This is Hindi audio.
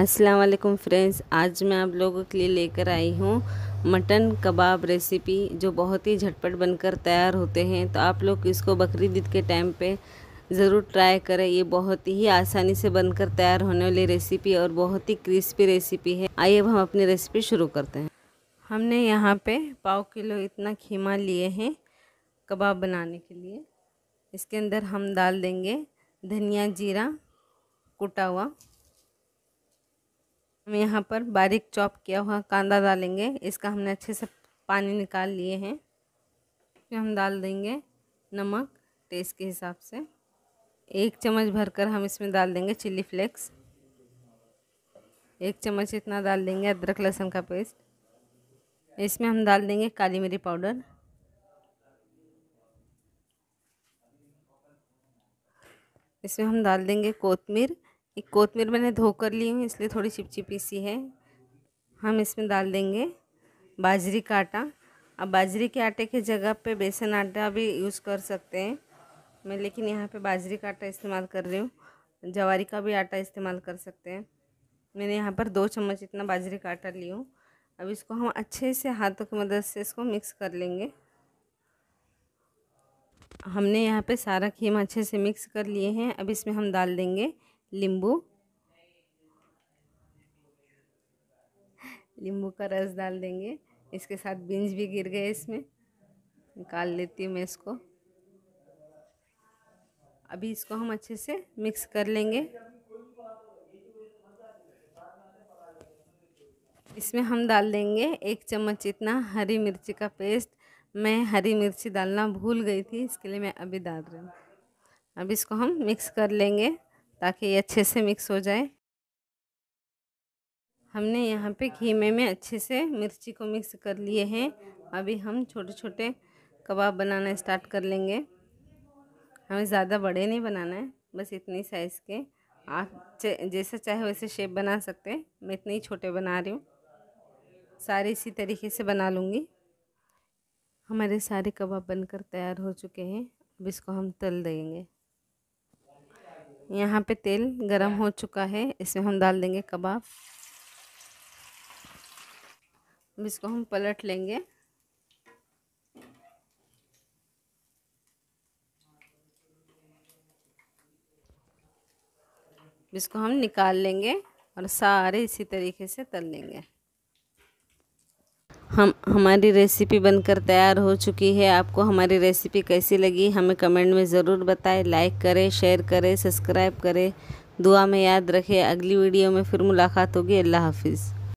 अस्सलाम वालेकुम फ्रेंड्स आज मैं आप लोगों के लिए लेकर आई हूँ मटन कबाब रेसिपी जो बहुत ही झटपट बनकर तैयार होते हैं तो आप लोग इसको बकरी ईद के टाइम पे ज़रूर ट्राई करें ये बहुत ही आसानी से बनकर तैयार होने वाली रेसिपी और बहुत ही क्रिस्पी रेसिपी है आइए अब हम अपनी रेसिपी शुरू करते हैं हमने यहाँ पर पाव किलो इतना खीमा लिए हैं कबाब बनाने के लिए इसके अंदर हम डाल देंगे धनिया जीरा कुटा हुआ हम यहाँ पर बारीक चॉप किया हुआ कांदा डालेंगे इसका हमने अच्छे से पानी निकाल लिए हैं फिर हम डाल देंगे नमक टेस्ट के हिसाब से एक चम्मच भरकर हम इसमें डाल देंगे चिल्ली फ्लेक्स एक चम्मच इतना डाल देंगे अदरक लहसुन का पेस्ट इसमें हम डाल देंगे काली मिरी पाउडर इसमें हम डाल देंगे कोतमीर एक कोतमीर मैंने धो कर ली हूँ इसलिए थोड़ी चिपचिपी सी है हम इसमें डाल देंगे बाजरी का आटा अब बाजरे के आटे की जगह पे बेसन आटा भी यूज़ कर सकते हैं मैं लेकिन यहाँ पे बाजरी का आटा इस्तेमाल कर रही हूँ जवारी का भी आटा इस्तेमाल कर सकते हैं मैंने यहाँ पर दो चम्मच इतना बाजरे का आटा ली हूँ अब इसको हम अच्छे से हाथों की मदद से इसको मिक्स कर लेंगे हमने यहाँ पे सारा खीम अच्छे से मिक्स कर लिए हैं अब इसमें हम डाल देंगे लिंबू लिंबू का रस डाल देंगे इसके साथ बीन्स भी गिर गए इसमें निकाल लेती हूँ मैं इसको अभी इसको हम अच्छे से मिक्स कर लेंगे इसमें हम डाल देंगे एक चम्मच इतना हरी मिर्ची का पेस्ट मैं हरी मिर्ची डालना भूल गई थी इसके लिए मैं अभी डाल रही हूँ अब इसको हम मिक्स कर लेंगे ताकि ये अच्छे से मिक्स हो जाए हमने यहाँ पे खीमे में अच्छे से मिर्ची को मिक्स कर लिए हैं अभी हम छोटे छोटे कबाब बनाना स्टार्ट कर लेंगे हमें ज़्यादा बड़े नहीं बनाना है बस इतनी साइज़ के आप जैसा चाहे वैसे शेप बना सकते हैं मैं इतने ही छोटे बना रही हूँ सारे इसी तरीके से बना लूँगी हमारे सारे कबाब बनकर तैयार हो चुके हैं अब इसको हम तल देंगे यहाँ पे तेल गरम हो चुका है इसमें हम डाल देंगे कबाब अब इसको हम पलट लेंगे इसको हम निकाल लेंगे और सारे इसी तरीके से तल लेंगे हम हमारी रेसिपी बनकर तैयार हो चुकी है आपको हमारी रेसिपी कैसी लगी हमें कमेंट में ज़रूर बताएं लाइक करें शेयर करें सब्सक्राइब करें दुआ में याद रखें अगली वीडियो में फिर मुलाकात होगी अल्लाह हाफिज़